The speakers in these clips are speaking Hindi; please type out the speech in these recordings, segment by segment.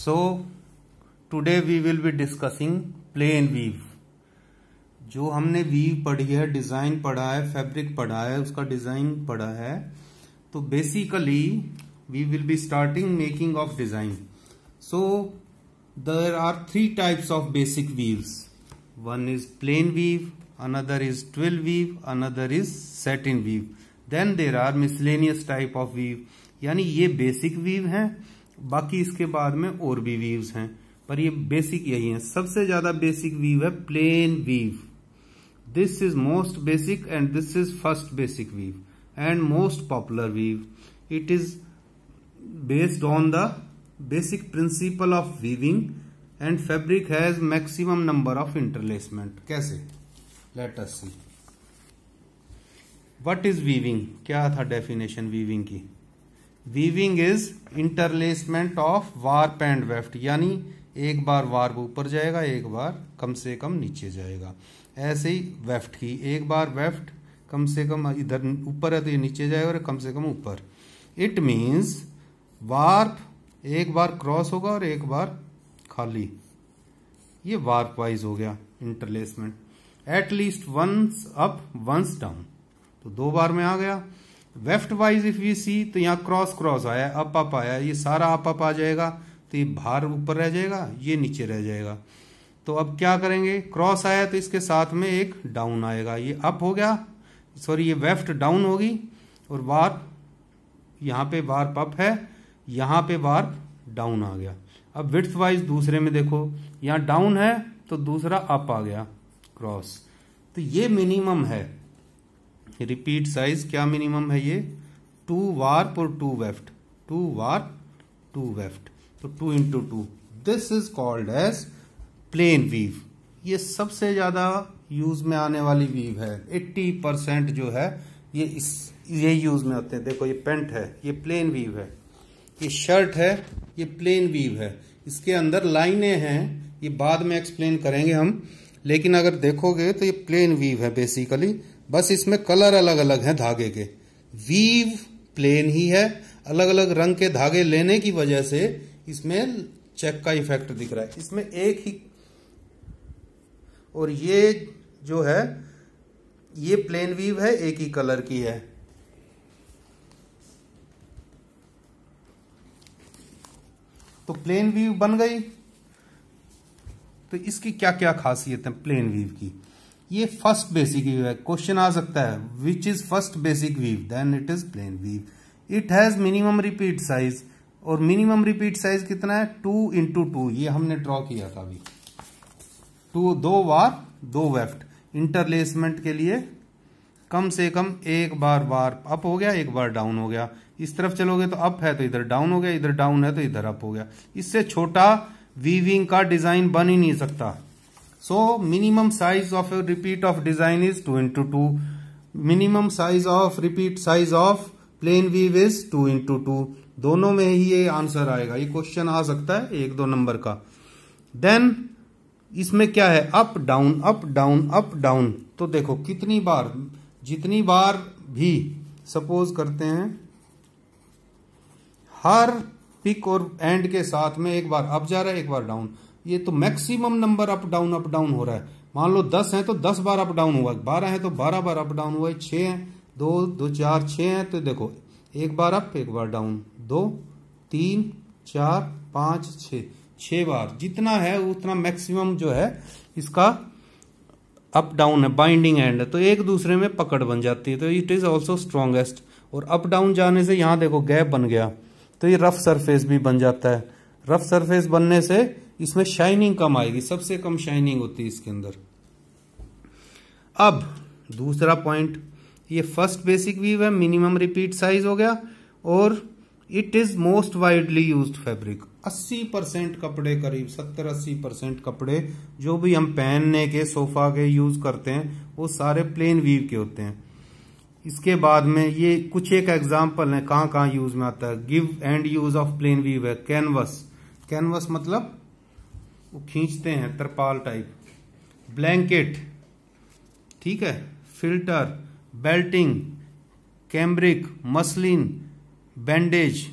So today we will be discussing plain weave जो हमने वीव पढ़ी है डिजाइन पढ़ा है फैब्रिक पढ़ा है उसका डिजाइन पढ़ा है तो basically we will be starting making of design so there are three types of basic weaves one is plain weave another is twelve weave another is sateen weave then there are miscellaneous type of weave यानी ये बेसिक वीव है बाकी इसके बाद में और भी वीव्स हैं पर ये बेसिक यही है सबसे ज्यादा बेसिक वीव है plain weave this is most basic and this is first basic weave and most popular weave it is based on the basic principle of weaving and fabric has maximum number of interlacement कैसे let us see what is weaving क्या था डेफिनेशन वीविंग की weaving is interlacement of warp and weft यानी एक बार वार्प ऊपर जाएगा एक बार कम से कम नीचे जाएगा ऐसे ही वेफ्ट की एक बार वेफ्ट कम से कम इधर ऊपर है तो ये नीचे जाएगा और कम से कम ऊपर इट मीन्स वार्प एक बार क्रॉस होगा और एक बार खाली ये वार्प वाइज हो गया interlacement at least once up once down तो दो बार में आ गया weft wise if you see तो यहाँ क्रॉस क्रॉस आया अप अप आया ये सारा अप अप आ जाएगा तो ये भार ऊपर रह जाएगा ये नीचे रह जाएगा तो अब क्या करेंगे क्रॉस आया तो इसके साथ में एक डाउन आएगा ये अप हो गया सॉरी ये वेफ्ट डाउन होगी और वार्प यहाँ पे वार्प अप है यहाँ पे वार्प डाउन आ गया अब विथ वाइज दूसरे में देखो यहाँ डाउन है तो दूसरा अप आ गया क्रॉस तो ये मिनिमम है रिपीट साइज क्या मिनिमम है ये टू वार्प और two weft two warp two weft तो two into two this is called as plain weave ये सबसे ज़्यादा यूज में आने वाली वीव है 80 परसेंट जो है ये इस ये यूज में होते हैं देखो ये पेंट है ये प्लेन वीव है ये शर्ट है ये प्लेन वीव है इसके अंदर लाइनें हैं ये बाद में एक्सप्लेन करेंगे हम लेकिन अगर देखोगे तो ये प्लेन वीव है बेसिकली बस इसमें कलर अलग अलग हैं धागे के वीव प्लेन ही है अलग अलग रंग के धागे लेने की वजह से इसमें चेक का इफेक्ट दिख रहा है इसमें एक ही और ये जो है ये प्लेन वीव है एक ही कलर की है तो प्लेन वीव बन गई तो इसकी क्या क्या खासियत है प्लेन वीव की ये फर्स्ट बेसिक वीव है क्वेश्चन आ सकता है which is first basic weave then it is plain weave it has minimum repeat size और मिनिमम रिपीट साइज कितना है टू इंटू टू ये हमने ड्रॉ किया था अभी टू दो बार दो वेफ्ट इंटरलेसमेंट के लिए कम से कम एक बार बार अप हो गया एक बार डाउन हो गया इस तरफ चलोगे तो अप है तो इधर डाउन हो गया इधर डाउन है तो इधर अप हो गया इससे छोटा वीविंग का डिजाइन बन ही नहीं सकता So minimum size of a repeat of design two 2 into 2. Minimum size of repeat size plain weave is two into two दोनों में ही ये आंसर आएगा ये क्वेश्चन आ सकता है एक दो नंबर का देन इसमें क्या है up down up down up down तो देखो कितनी बार जितनी बार भी सपोज करते हैं हर पिक और एंड के साथ में एक बार अप जा रहा है एक बार डाउन ये तो maximum number up down up down हो रहा है मान लो दस है तो दस बार अप डाउन हुआ बारह है तो बारह बार अप डाउन हुआ छः है दो दो चार छ है तो देखो एक बार अप एक बार डाउन दो तीन चार पांच छ छः बार जितना है उतना मैक्सिमम जो है इसका अप डाउन है बाइंडिंग एंड है तो एक दूसरे में पकड़ बन जाती है तो इट इज़ ऑल्सो स्ट्रांगेस्ट और अप डाउन जाने से यहां देखो गैप बन गया तो ये रफ सरफेस भी बन जाता है रफ सरफेस बनने से इसमें शाइनिंग कम आएगी सबसे कम शाइनिंग होती है इसके अंदर अब दूसरा पॉइंट ये फर्स्ट बेसिक वीव है मिनिमम रिपीट साइज हो गया और it is most widely use fabric 80 percent कपड़े करीब 70-80 परसेंट कपड़े जो भी हम पहनने के सोफा के यूज करते हैं वो सारे प्लेन वीव के होते हैं इसके बाद में ये कुछ एक एग्जाम्पल है कहाँ कहाँ यूज में आता है give and use of plain weave है कैनवस कैनवस मतलब वो खींचते हैं तरपाल टाइप ब्लैंकेट ठीक है filter belting cambric muslin bandage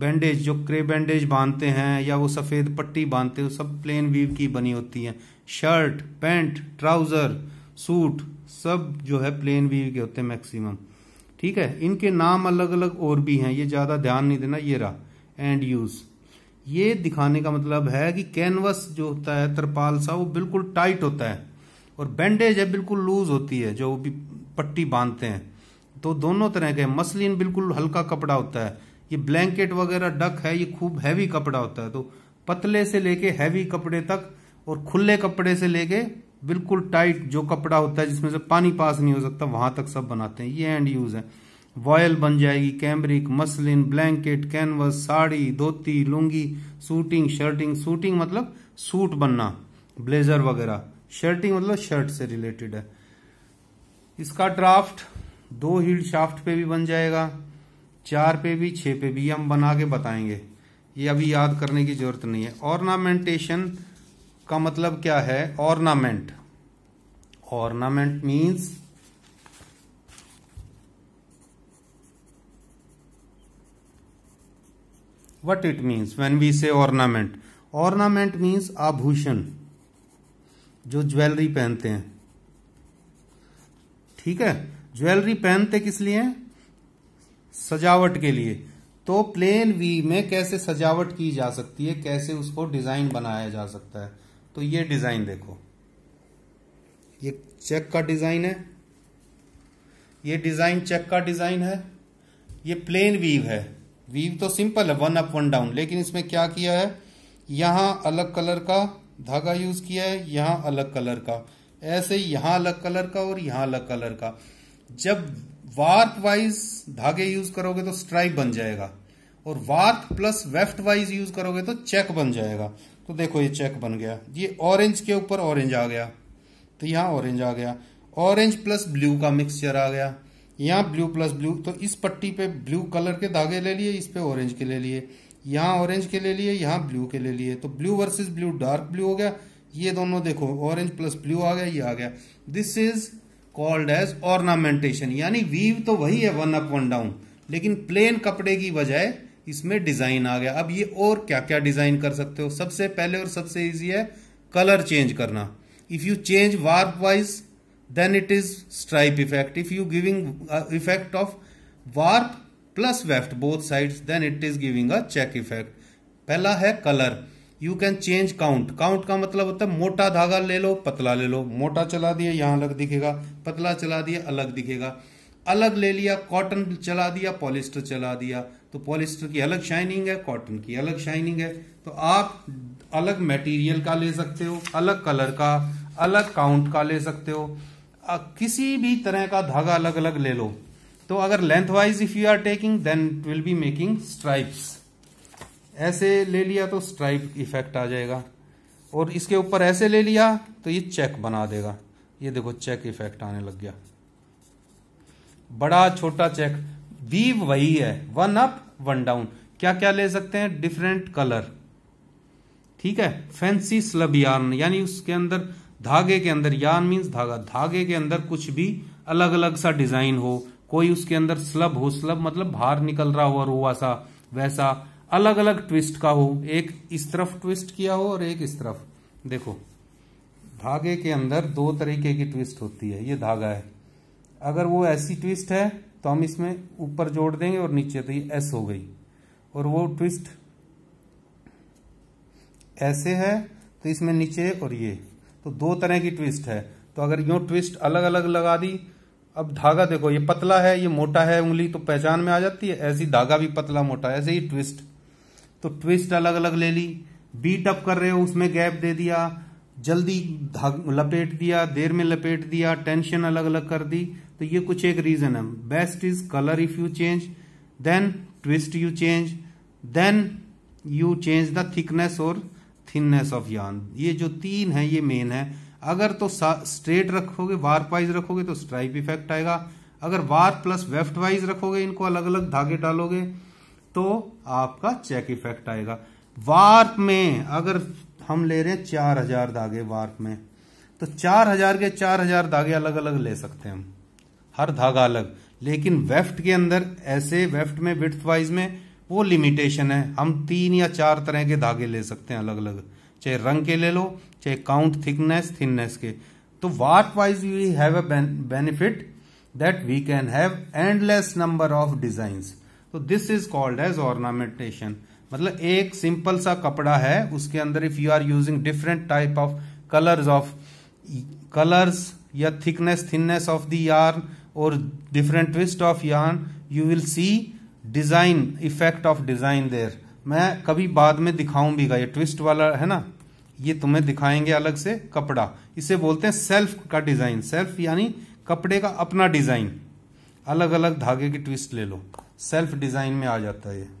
bandage जो क्रे बैंडेज बांधते हैं या वो सफ़ेद पट्टी बांधते हैं सब प्लेन वीव की बनी होती हैं शर्ट पैंट ट्राउज़र सूट सब जो है प्लेन वीव के होते हैं मैक्सिमम ठीक है इनके नाम अलग अलग और भी हैं ये ज़्यादा ध्यान नहीं देना ये रहा एंड यूज़ ये दिखाने का मतलब है कि कैनवस जो होता है तरपाल सा वो बिल्कुल टाइट होता है और बैंडेज है बिल्कुल लूज होती है जो भी पट्टी बांधते हैं तो दोनों तरह के मसलिन बिल्कुल हल्का कपड़ा होता है ये ब्लैंकेट वगैरह डक है ये खूब हैवी कपड़ा होता है तो पतले से लेके हैवी कपड़े तक और खुले कपड़े से लेके बिल्कुल टाइट जो कपड़ा होता है जिसमें से पानी पास नहीं हो सकता वहां तक सब बनाते हैं ये एंड यूज है वॉयल बन जाएगी cambric muslin blanket canvas sari dhoti lungi suiting shirting suiting मतलब सूट बनना ब्लेजर वगैरह शर्टिंग मतलब शर्ट से रिलेटेड है इसका ड्राफ्ट दो हीड शाफ्ट पे भी बन जाएगा चार पे भी छः पे भी हम बना के बताएंगे ये अभी याद करने की जरूरत नहीं है ऑर्नामेंटेशन का मतलब क्या है ornament ornament means what it means when we say ornament ornament means आभूषण जो ज्वेलरी पहनते हैं ठीक है ज्वेलरी पहनते किस लिए सजावट के लिए तो प्लेन वी में कैसे सजावट की जा सकती है कैसे उसको डिजाइन बनाया जा सकता है तो ये डिजाइन देखो ये चेक का डिजाइन है ये डिजाइन चेक का डिजाइन है ये प्लेन वीव है वीव तो सिंपल है वन अप वन डाउन लेकिन इसमें क्या किया है यहां अलग कलर का धागा यूज किया है यहां अलग कलर का ऐसे यहां अलग कलर का और यहां अलग कलर का जब वार्प वाइज धागे यूज करोगे तो स्ट्राइप बन जाएगा और warp plus weft wise use करोगे तो चेक बन जाएगा तो देखो ये चेक बन गया ये ऑरेंज के ऊपर ऑरेंज आ गया तो यहाँ ऑरेंज आ गया ऑरेंज प्लस ब्लू का मिक्सचर आ गया यहाँ ब्लू प्लस ब्लू तो इस पट्टी पे ब्लू कलर के धागे ले लिए इस पे ऑरेंज के ले लिए यहाँ ऑरेंज के ले लिए यहाँ ब्लू के ले लिए तो blue versus blue dark blue हो गया ये दोनों देखो ऑरेंज प्लस ब्लू आ गया ये आ गया this is called as ornamentation यानी वीव तो वही है वन अप वन डाउन लेकिन प्लेन कपड़े की बजाय इसमें डिजाइन आ गया अब ये और क्या क्या डिजाइन कर सकते हो सबसे पहले और सबसे ईजी है कलर चेंज करना if you change warp wise then it is stripe effect if you giving uh, effect of warp plus weft both sides then it is giving a check effect पहला है colour you can change count count का मतलब होता है मोटा धागा ले लो पतला ले लो मोटा चला दिया यहाँ अलग दिखेगा पतला चला दिया अलग दिखेगा अलग ले लिया कॉटन चला दिया पॉलिस्टर चला दिया तो पॉलिस्टर की अलग शाइनिंग है कॉटन की अलग शाइनिंग है तो आप अलग मटेरियल का ले सकते हो अलग कलर का अलग काउंट का ले सकते हो किसी भी तरह का धागा अलग अलग ले लो तो अगर length wise if you are taking then it will be making stripes ऐसे ले लिया तो स्ट्राइप इफेक्ट आ जाएगा और इसके ऊपर ऐसे ले लिया तो ये चेक बना देगा ये देखो चेक इफेक्ट आने लग गया बड़ा छोटा चेक वीव वही है वन अप वन डाउन क्या क्या ले सकते हैं डिफरेंट कलर ठीक है फैंसी स्लब यार्न यानी उसके अंदर धागे के अंदर यान मीन्स धागा धागे के अंदर कुछ भी अलग अलग सा डिजाइन हो कोई उसके अंदर स्लब हो स्लब मतलब बाहर निकल रहा हो रुआ सा वैसा अलग अलग ट्विस्ट का हो एक इस तरफ ट्विस्ट किया हो और एक इस तरफ देखो धागे के अंदर दो तरीके की ट्विस्ट होती है ये धागा है अगर वो ऐसी ट्विस्ट है तो हम इसमें ऊपर जोड़ देंगे और नीचे तो ये एस हो गई और वो ट्विस्ट ऐसे है तो इसमें नीचे और ये तो दो तरह की ट्विस्ट है तो अगर यूं ट्विस्ट अलग अलग लगा दी अब धागा देखो ये पतला है ये मोटा है उंगली तो पहचान में आ जाती है ऐसी धागा भी पतला मोटा ऐसे ही ट्विस्ट तो ट्विस्ट अलग अलग ले ली बीट अप कर रहे हो उसमें गैप दे दिया जल्दी लपेट दिया देर में लपेट दिया टेंशन अलग अलग कर दी तो ये कुछ एक रीजन है best is colour if you change then twist you change then you change the thickness और थिननेस ऑफ यान ये जो तीन है ये मेन है अगर तो स्ट्रेट रखोगे वार्प वाइज रखोगे तो स्ट्राइप इफेक्ट आएगा अगर वार्प प्लस वेफ्ट वाइज रखोगे इनको अलग अलग धागे डालोगे तो आपका चेक इफेक्ट आएगा वार्प में अगर हम ले रहे हैं चार हजार धागे वार्प में तो चार हजार के चार हजार धागे अलग अलग ले सकते हैं हम हर धागा अलग लेकिन वेफ्ट के अंदर ऐसे वेफ्ट में विथ वाइज में वो लिमिटेशन है हम तीन या चार तरह के धागे ले सकते हैं अलग अलग चाहे रंग के ले लो चाहे काउंट थिकनेस थिननेस के तो what wise we have a benefit that we can have endless number of designs तो this is called as ornamentation मतलब एक सिंपल सा कपड़ा है उसके अंदर if you are using different type of colours of colours या thickness thinness of the yarn और different twist of yarn you will see design effect of design there मैं कभी बाद में दिखाऊंगा ये ट्विस्ट वाला है ना ये तुम्हें दिखाएंगे अलग से कपड़ा इसे बोलते हैं सेल्फ का डिजाइन सेल्फ यानी कपड़े का अपना डिजाइन अलग अलग धागे की ट्विस्ट ले लो सेल्फ डिजाइन में आ जाता है ये